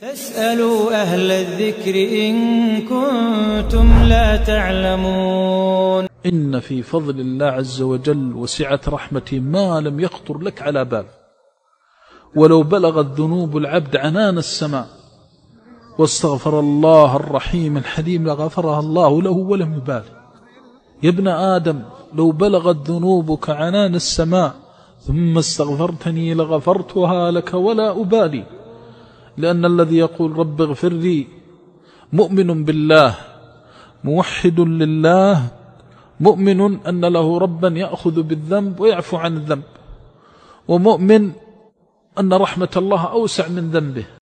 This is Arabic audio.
فاسألوا أهل الذكر إن كنتم لا تعلمون إن في فضل الله عز وجل وسعة رحمته ما لم يخطر لك على بال ولو بلغت ذنوب العبد عنان السماء واستغفر الله الرحيم الحليم لغفرها الله له ولم يبالي يا ابن آدم لو بلغت ذنوبك عنان السماء ثم استغفرتني لغفرتها لك ولا أبالي لأن الذي يقول رب اغفر لي مؤمن بالله موحد لله مؤمن أن له ربا يأخذ بالذنب ويعفو عن الذنب ومؤمن أن رحمة الله أوسع من ذنبه